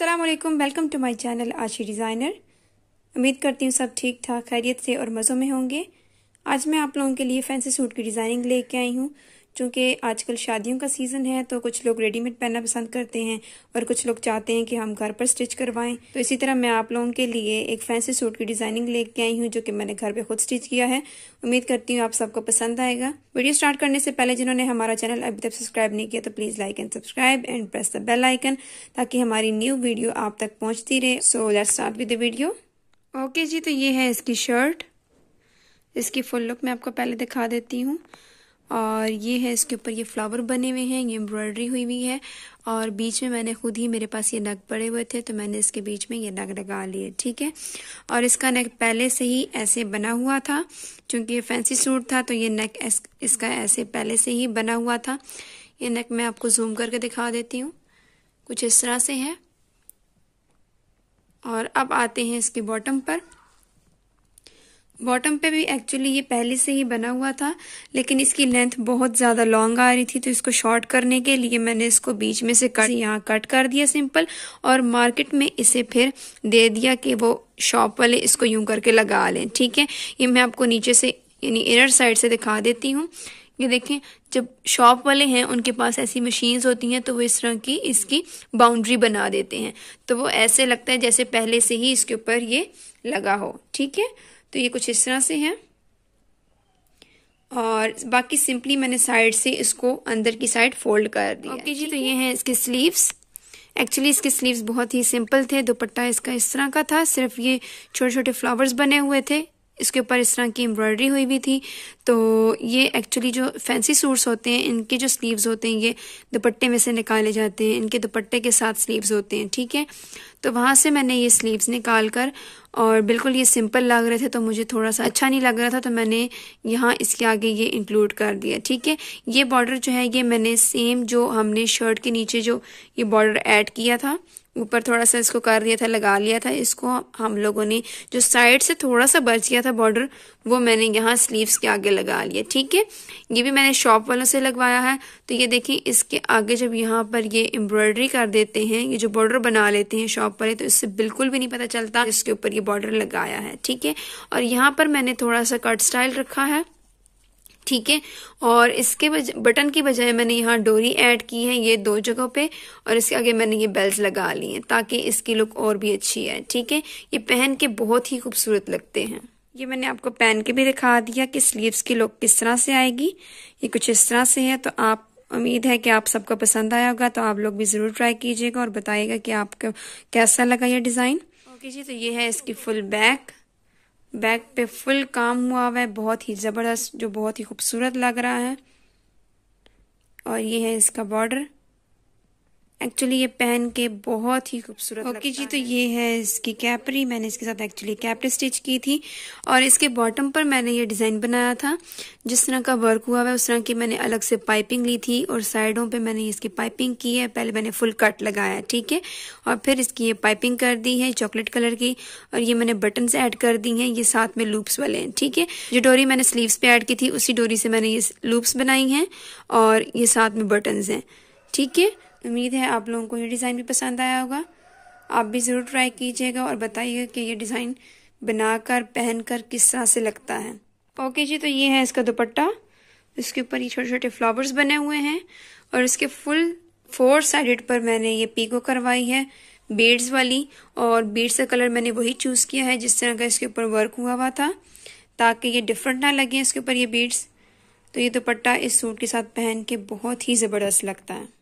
अल्लाम welcome to my channel Aashi designer उम्मीद करती हूँ सब ठीक ठाक खैरियत से और मज़ों में होंगे आज मैं आप लोगों के लिए फैंसी सूट की डिज़ाइनिंग लेके आई हूँ चूँकि आजकल शादियों का सीज़न है तो कुछ लोग रेडीमेड पहनना पसंद करते हैं और कुछ लोग चाहते हैं कि हम घर पर स्टिच करवाएं तो इसी तरह मैं आप लोगों के लिए एक फैंसी सूट की डिज़ाइनिंग लेके आई हूँ जो कि मैंने घर पे खुद स्टिच किया है उम्मीद करती हूँ आप सबको पसंद आएगा वीडियो स्टार्ट करने से पहले जिन्होंने हमारा चैनल अभी तक सब्सक्राइब नहीं किया तो please like and subscribe and press the bell icon ताकि हमारी न्यू वीडियो आप तक पहुंचती रहे so let's start with the video okay जी तो ये है इसकी शर्ट इसकी फुल लुक मैं आपको पहले दिखा देती हूँ और ये है इसके ऊपर ये फ्लावर बने हुए हैं ये एम्ब्रॉयडरी हुई हुई है और बीच में मैंने खुद ही मेरे पास ये नग पड़े हुए थे तो मैंने इसके बीच में ये नग लगा लिए ठीक है और इसका नेक पहले से ही ऐसे बना हुआ था क्योंकि ये फैंसी सूट था तो ये नेक इसका ऐसे पहले से ही बना हुआ था ये नेक मैं आपको जूम करके दिखा देती हूँ कुछ इस तरह से है और अब आते हैं इसके बॉटम पर बॉटम पे भी एक्चुअली ये पहले से ही बना हुआ था लेकिन इसकी लेंथ बहुत ज़्यादा लॉन्ग आ रही थी तो इसको शॉर्ट करने के लिए मैंने इसको बीच में से कट यहाँ कट कर दिया सिंपल और मार्केट में इसे फिर दे दिया कि वो शॉप वाले इसको यूं करके लगा लें ठीक है ये मैं आपको नीचे से यानी इनर साइड से दिखा देती हूँ ये देखें जब शॉप वाले हैं उनके पास ऐसी मशीन्स होती हैं तो वो इस तरह की इसकी बाउंड्री बना देते हैं तो वो ऐसे लगता है जैसे पहले से ही इसके ऊपर ये लगा हो ठीक है तो ये कुछ इस तरह से है और बाकी सिंपली मैंने साइड से इसको अंदर की साइड फोल्ड कर दिया ओके जी तो ये हैं इसके स्लीव्स एक्चुअली इसके स्लीव्स बहुत ही सिंपल थे दुपट्टा इसका इस तरह का था सिर्फ ये छोटे छोटे फ्लावर्स बने हुए थे इसके ऊपर इस तरह की एम्ब्रॉयडरी हुई हुई थी तो ये एक्चुअली जो फैंसी सूट्स होते हैं इनके जो स्लीव्स होते हैं ये दुपट्टे में से निकाले जाते हैं इनके दुपट्टे के साथ स्लीव्स होते हैं ठीक है तो वहाँ से मैंने ये स्लीव्स निकाल कर और बिल्कुल ये सिंपल लग रहे थे तो मुझे थोड़ा सा अच्छा नहीं लग रहा था तो मैंने यहाँ इसके आगे ये इंक्लूड कर दिया ठीक है ये बॉर्डर जो है ये मैंने सेम जो हमने शर्ट के नीचे जो ये बॉर्डर ऐड किया था ऊपर थोड़ा सा इसको कर दिया था लगा लिया था इसको हम लोगों ने जो साइड से थोड़ा सा बच गया था बॉर्डर वो मैंने यहाँ स्लीव्स के आगे लगा लिया ठीक है ये भी मैंने शॉप वालों से लगवाया है तो ये देखिए इसके आगे जब यहाँ पर ये एम्ब्रॉयडरी कर देते हैं ये जो बॉर्डर बना लेते हैं शॉप वाले तो इससे बिल्कुल भी नहीं पता चलता इसके ऊपर ये बॉर्डर लगाया है ठीक है और यहाँ पर मैंने थोड़ा सा कट स्टाइल रखा है ठीक है और इसके बटन की बजाय मैंने यहाँ डोरी ऐड की है ये दो जगहों पे और इसके आगे मैंने ये बेल्ट लगा ली हैं ताकि इसकी लुक और भी अच्छी है ठीक है ये पहन के बहुत ही खूबसूरत लगते हैं ये मैंने आपको पहन के भी दिखा दिया कि स्लीव्स की लुक किस तरह से आएगी ये कुछ इस तरह से है तो आप उम्मीद है कि आप सबको पसंद आया होगा तो आप लोग भी ज़रूर ट्राई कीजिएगा और बताइएगा कि आपको कैसा लगा ये डिजाइन ओके जी तो ये है इसकी फुल बैक बैक पे फुल काम हुआ हुआ है बहुत ही ज़बरदस्त जो बहुत ही खूबसूरत लग रहा है और ये है इसका बॉर्डर एक्चुअली ये पहन के बहुत ही खूबसूरत ओके okay, जी तो ये है इसकी कैपरी मैंने इसके साथ एक्चुअली कैपरी स्टिच की थी और इसके बॉटम पर मैंने ये डिज़ाइन बनाया था जिस तरह का वर्क हुआ है उस तरह की मैंने अलग से पाइपिंग ली थी और साइडों पे मैंने इसकी पाइपिंग की है पहले मैंने फुल कट लगाया ठीक है और फिर इसकी ये पाइपिंग कर दी है चॉकलेट कलर की और ये मैंने बटन ऐड कर दी है ये साथ में लूप्स वाले हैं ठीक है जो डोरी मैंने स्लीवस पे ऐड की थी उसी डोरी से मैंने ये लूप्स बनाई है और ये साथ में बटन है ठीक है उम्मीद है आप लोगों को ये डिज़ाइन भी पसंद आया होगा आप भी ज़रूर ट्राई कीजिएगा और बताइएगा कि ये डिज़ाइन बनाकर पहनकर किस तरह से लगता है ओके जी तो ये है इसका दुपट्टा इसके ऊपर ये छोटे छोटे फ्लावर्स बने हुए हैं और इसके फुल फोर साइडेड पर मैंने ये पीको करवाई है बीड्स वाली और बीड्स का कलर मैंने वही चूज़ किया है जिस तरह का इसके ऊपर वर्क हुआ हुआ था ताकि ये डिफरेंट ना लगे इसके ऊपर ये बीड्स तो ये दुपट्टा इस सूट के साथ पहन के बहुत ही ज़बरदस्त लगता है